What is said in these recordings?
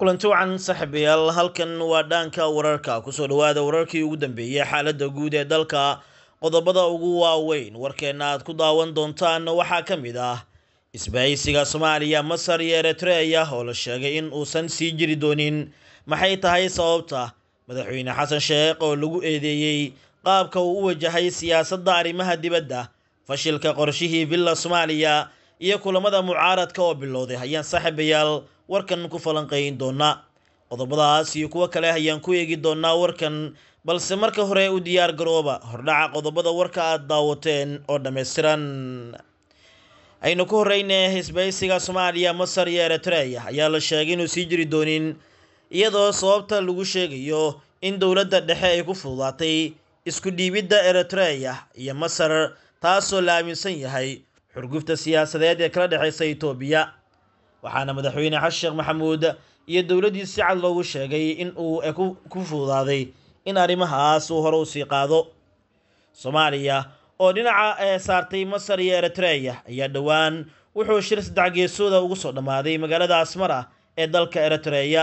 kulanti wacan saaxiibayaal halkan waa dhaanka wararka kusoo dhawaada wararkii ugu dambeeyey xaaladda guud ee dalka qodobada ugu waaweyn warkeenna aad ku daawan doontaan waxaa ka mid ah isbahaysiga soomaaliya masar iyo eritreya oo la sheegay in uusan sii jiri doonin maxay tahay sababta madaxweyne xasan sheekh oo lagu eedeeyey qaabka uu u wajahay siyaasadda arrimaha dibadda fashilka qorshihii villa soomaaliya iyo kulamada mucaaradka oo bilowday ayaan saaxiibayaal warkan ku falanqeyn doonaa qodobadaas iyo kuwo kale ayaan ku eegi doonaa warkan balse marka hore u diyaar garooba hordhaca qodobada warka aada daawateen oo dhammaystiran aynu ku horeyne hisbaysiga soomaaliya masar iyo eritreya ayaa la sheegay inuu sii jiri doonin iyadoo sababta lagu sheegayo in dowladda dhexe ay ku fududaatay isku dhiibidda eritreya iyo masar taasoo la aaminsan yahay xurgufta siyaasadeed ee kala dhexaysa itoobiya waxaana madaxweyne xasan maxamuud iyo dowladdii si cad loogu sheegay in uu e ku fududaaday in arrimahaas uu hore usii qaado soomaaliya oo dhinaca ee eh, saartay masar iyo eritreya ayaa dhowaan wuxuu shir saddex geesooda ugu soo dhammaaday magaalada asmara ee dalka eritreya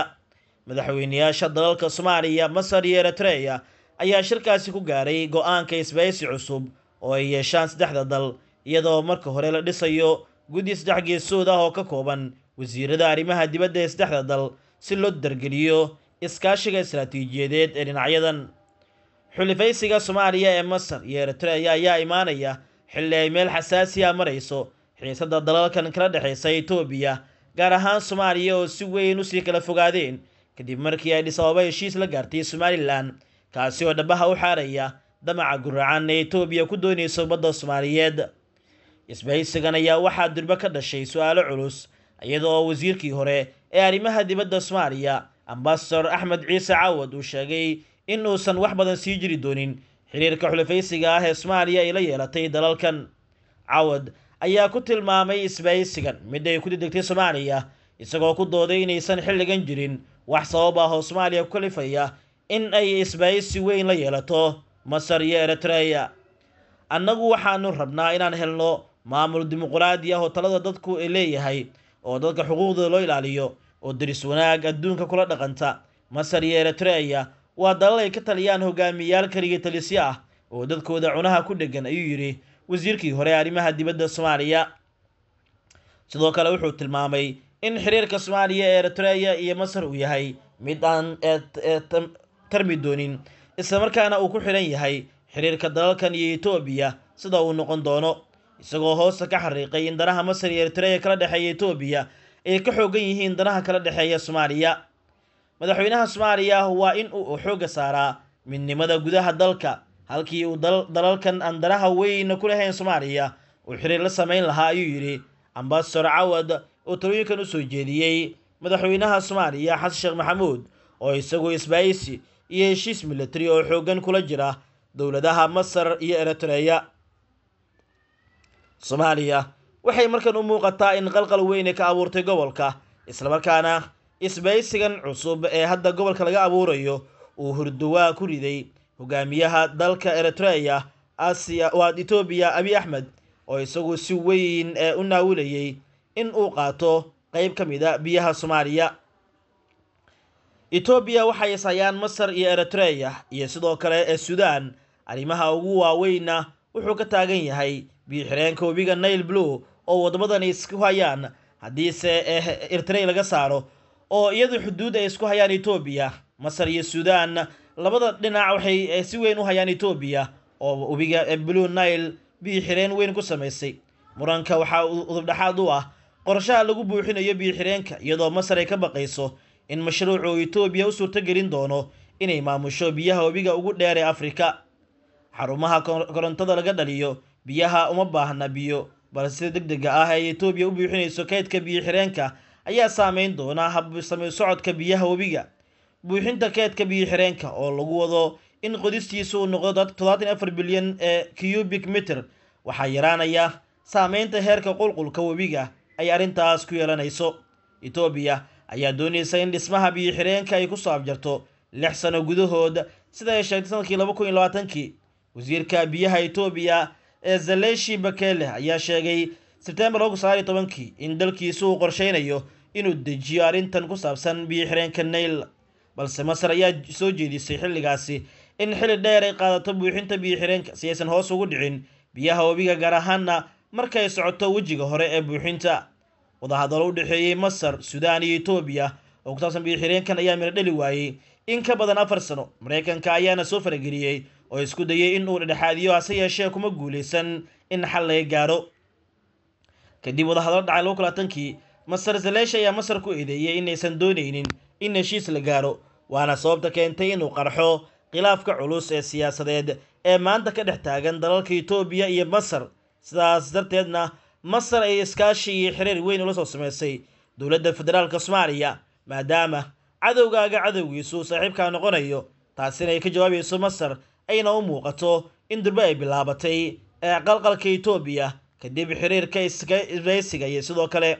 madaxweyneyaasha dalalka soomaaliya masar iyo eritreya ayaa shirkaasi ku gaaray go-aanka isbaysi cusub oo ay yeeshaan saddexda dal iyadoo marka hore la dhisayo guddi saddex geesood ah oo ka kooban wasiirada arrimaha dibadda ee saddexda dal si loo dargeliyo iskaashiga istaraatiijiyadeed ee dhinacyadan xulifaysiga soomaaliya ee masar iyo eritrea ayaa imaanaya xilli ay meel xasaasiya ah marayso xiisada dalalkan kala dhexaysa etoobiya gaar ahaan soomaaliya oo si weyn usii kala fogaadeen kadib markii ay dhisabaaba heshiis la gaartay somalilan kaasi oo dhabbaha u xaaraya damaca guracan ee etoobiya ku doonayso badda soomaaliyeed isbahaysigan ayaa waxaa durbo ka dhashay su-aalo culus iyadoo wasiirkii hore ee arrimaha dibadda soomaaliya ambasador axmed ciise cawad uu sheegay inuusan wax badan sii jiri doonin xiriirka xulafaysiga ah ee soomaaliya ay la yeelatay dalalkan cawad ayaa ku tilmaamay isbahaysigan mid ay ku didegtay soomaaliya isagoo ku dooday inaysan xilligan jirin wax sabab ah oo soomaaliya ku kalifaya in ay isbahaysi weyn la yeelato masar iyo eritreya annagu waxaanu rabnaa inaan helno maamul dimuquraadi ah oo talada dadku leeyahay oo dadka xuquuqdooda loo ilaaliyo oo daris wanaag adduunka kula dhaqanta masar iyo eritreya waa dalal ay ka taliyaan hogaamiyayaal keliya talisyo ah oo dadkooda cunaha ku dheggan ayuu yidhi wasiirkii hore arrimaha dibadda soomaaliya sidoo kale wuxuu tilmaamay in xiriirka soomaaliya ee eritreya iyo masar uu yahay mid aan tarmi doonin islamarkaana uu ku xidhan yahay xiriirka dalalkan iyo etoobiya sida uu noqon doono isagoo hoosta ka xariiqay in danaha masar iyo eritrea kala dhexeeya etoobiya ay ka xoogan yihiin danaha kala dhexeeya soomaaliya madaxweynaha soomaaliya waa in uu xoogga saaraa midnimada gudaha dalka halkii uu dalalkan aan danaha weyna ku lahayn soomaaliya uu xiriir la samayn lahaa ayuu yidhi ambasador cawad oo talooyinkan u soo jeediyey madaxweynaha soomaaliya xasan sheekh maxamuud oo isaguo isbaayisi iyo heshiis milatari oo xooggan kula jira dowladaha masar iyo eritreya soomaaliya waxay markan u muuqataa in qalqal weyne ka abuurtay gobolka islamarkaana isbaysigan cusub ee hadda gobolka laga abuurayo uu hurduwaa ku riday hogaamiyaha dalka eritreya asia waad etoobiya abi axmed oo isagu si weyn ee eh, u naawulayay in uu qaato qeyb ka mida ah biyaha soomaaliya etoobiya waxay ishayaan masar iyo eritreya iyo sidoo kale ee eh, suudaan arrimaha ugu waaweynna wuxuu ka taagan yahay biirxireenka webiga nail blue oo ay isku hayaan haddiise eh eritrey laga saaro oo iyadu xuduud ay isku hayaan etoobiya masar iyo suudaan labada dhinac waxay eh, si weyn u hayaan etoobiya oo webiga eh, blue nail biirxireen weyn ku samaysay muranka waxaa udubdhexaad u ah qorshaha lagu buuxinayo biirxireenka iyadoo masar ay ka baqayso in mashruuca uu etoobiya u suurtogelin doono inay maamusho biyaha webiga ugu dheer ee afrika xarumaha korontada laga dhaliyo biyaha uma baahna biyo balse sida degdega ah ay etoobiya u buuxinayso keydka biyo xireenka ayaa saameyn doona habsamay socodka biyaha webiga buuxinta keydka biyo xireenka oo lagu wado in qodistiisu uu noqdo todobaatan afar bilyan ee cubic mitter waxaa yaraanaya saameynta heerka qulqulka webiga ay arrintaas ku yeelanayso etoobiya ayaa doonaysa in dhismaha biyo xireenka ay kusoo afjarto lix sano gudahood sida ay sheegtay sanadkii laba kun iyo labaatankii wasiirka biyaha etoobiya ee zaleshi bakele ayaa sheegay sebtembar ogu sagaal tobankii in dalkiisu uu qorsheynayo inuu dejiyo arrintan ku saabsan biyoxireenka xireenka nail balse masar ayaa soo jeedisay xilligaasi in xilli dheer ay qaadato buuxinta biyo xireenka si aysan hoos ugu dhicin biyaha webiga gaar ahaana markay socoto wejiga hore ee buuxinta wadahadalo u dhexeeyey masar suudaan iyo etoobiya oo ku saabsan biyo xireenkan ayaa miro dheli waayey in ka badan afar sano maraykanka ayaana soo farageliyey oo isku dayay in uu dhedhexaadiyo hase yeeshee kuma guulaysan in xal laga gaaro kadib wadahadalo dhacay lagu kulaatankii masar zaleesha ayaa masar ku eedeeyey inaysan doonaynin in heshiis la gaaro waana sababta keentay inuu qarxo khilaafka culus ee siyaasadeed ee maanta ka dhex taagan dalalka etoobiya iyo masar sidaas darteedna masar ay iskaashi iyo xiriir weyn ula soo sameysay dowladda federaalka soomaaliya maadaama cadowgaaga cadowgiisu saaxiibkaa noqonayo taasina ay ka jawaabayso masar ayna u muuqato in durbe ay bilaabatay ee qalqalka etoobiya kadib xiriirka israysiga iyo sidoo kale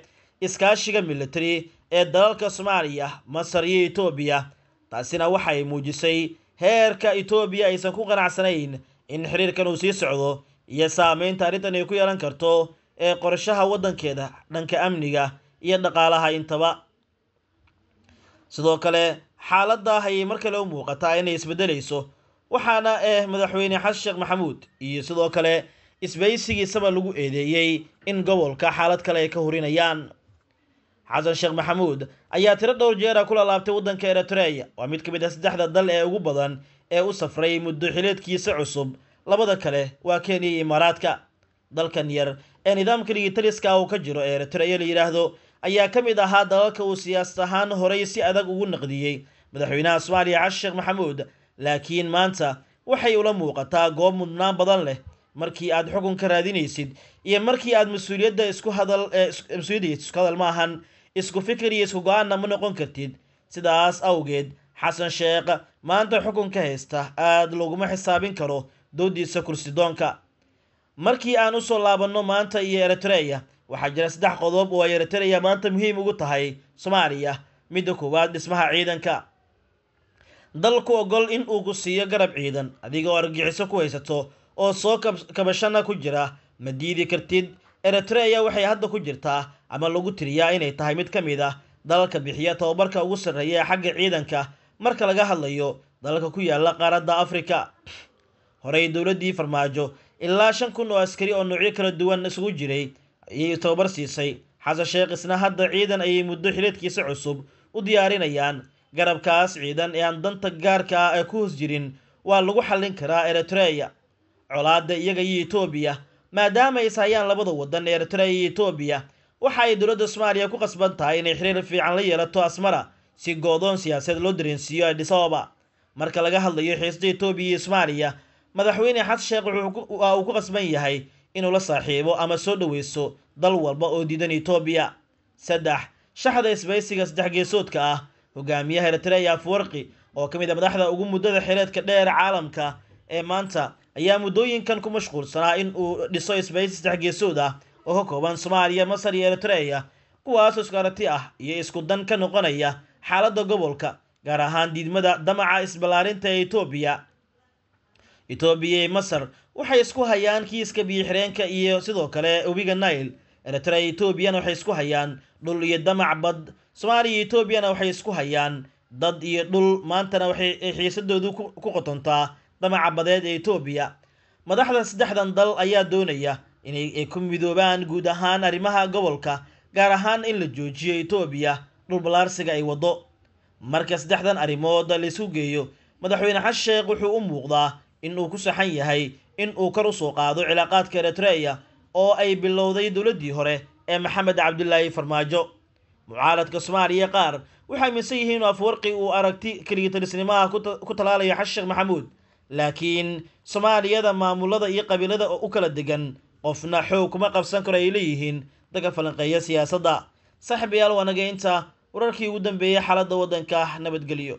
iskaashiga military ee dalalka soomaaliya masar iyo etoobiya taasina waxaay muujisay heerka etoobiya aysan ku qanacsanayn in xiriirkan uu sii socdo iyo saameynta arrintan ay ku yeelan karto ee qorshaha waddankeeda dhanka amniga iyo dhaqaalaha intaba sidoo kale xaaladda ayay mar kale u muuqataa inay isbeddelayso waxaana ah madaxweyne xasan sheekh maxamuud iyo sidoo kale isbaysigiisaba lagu eedeeyey in gobolka xaalad kale ay ka hurinayaan xasan sheekh maxamuud ayaa tiro dhowr jeera ah kula laabtay waddanka eritreya waa mid ka mid ah saddexda dal ee ugu badan ee u safray muddo xileedkiisa cusub labada kale waa kenya iyo imaaraadka dalkan yar ee nidaamka dhigitaliska ah uu ka jiro ee eritreya la yidhaahdo ayaa ka mid ahaa dalalka uu siyaasad ahaan horay si adag ugu naqdiyey madaxweynaha soomaaliya xasan sheekh maxamuud laakiin maanta waxay ula muuqataa goob mudnaan badan leh markii aad xukunka raadinaysid iyo markii aad mas-uuliyadda isku hadal mas-uuliyadda isku hadal ma ahan isku fikir iyo isku go-aanna ma noqon kartid sidaas awgeed xasan sheekh maanta xukunka haysta aad laguma xisaabin karo dowdiisa kursidoonka markii aan usoo laabanno maanta iyo eritreya waxaa jira saddex qodob oo ay eritreya maanta muhiim ugu tahay soomaaliya midda koowaad dhismaha ciidanka dalku ogol in uu ku siiyo garab ciidan adigoo argixiso ku haysato oo soo kabashana ku jira ma diidi kartid eritreya waxay hadda ku jirtaa ama lagu tiriyaa inay tahay mid ka mid ah dalka bixiya tababarka ugu sarreeya ee xagga ciidanka marka laga hadlayo dalka ku yaala qaaradda afrika horey dowladdii farmaajo ilaa shan kun oo askari oo noocyo kala duwan isugu jiray ayay tababar siisay xasan sheekh isna hadda ciidan ayay muddo xiliedkiisa cusub u diyaarinayaan garabkaas ciidan ee aan danta gaarka ah ay ku hoos jirin waa lagu xallin karaa eritreya colaadda iyaga iyo etoobiya maadaama is hayaan labada waddan eritreya iyo etoobiya waxa ay dowladda soomaaliya ku qasban tahay inay xiriir fiican la yeelato asmara si go-doon siyaasadeed loo dareensiiyo adhisababa marka laga hadlayo xiisada etoobiya iyo soomaaliya madaxweyne xasan sheekh waa ah, uu ku qasban yahay inuu la saaxiibo ama soo dhoweyso dal walba oo diidan etoobiya saddex shaxda isbaysiga saddex geesoodka ah hogaamiyaha eritreya afwarqi oo ka mid a ah madaxda ugu muddada xileedka dheer caalamka ee maanta ayaa muddooyinkan ku mashquulsanaa in uu dhiso isbahaysi saddex geesood ah oo ka kooban soomaaliya masar iyo eritreya kuwaas isku aragti ah iyo isku dan ka noqonaya xaaladda gobolka gaar ahaan diidmada damaca isballaarinta ee etoobiya etoobiya iyo masar waxay isku hayaan kiiska biyo xireenka iyo sidoo kale webiga nile eritrea iyo etoobiyana waxay isku hayaan dhul iyo damac bad soomaaliya iyo etoobiyana waxay isku hayaan dad iyo dhul maantana waxay xiisadoodu ku qotontaa damaca badeed ee etoobiya madaxda saddexdan dal ayaa doonaya inay ku midoobaan guud ahaan arrimaha gobolka gaar ahaan in la joojiyo etoobiya dhul ballaarsiga ay waddo marka saddexdan arrimood laysku geeyo madaxweyne xasheekh wuxuu u muuqdaa in uu ku saxan yahay in uu kor usoo qaado cilaaqaadka eritreya oo ay bilowday dowladdii hore ee maxamed cabdilaahi farmaajo mucaaradka soomaaliya qaar waxay aaminsan yihiin inuu afwarqi uu aragti keligitarisnimaha ku talaalaya xasan maxamuud laakiin soomaaliyada maamulada iyo qabiilada oo u kala degan qofna xoog kuma qabsan karo ay leeyihiin daga falanqeeya siyaasadda saaxiibayaal waanaga inta wararkii ugu dambeeyay xaaladda waddanka nabadgelyo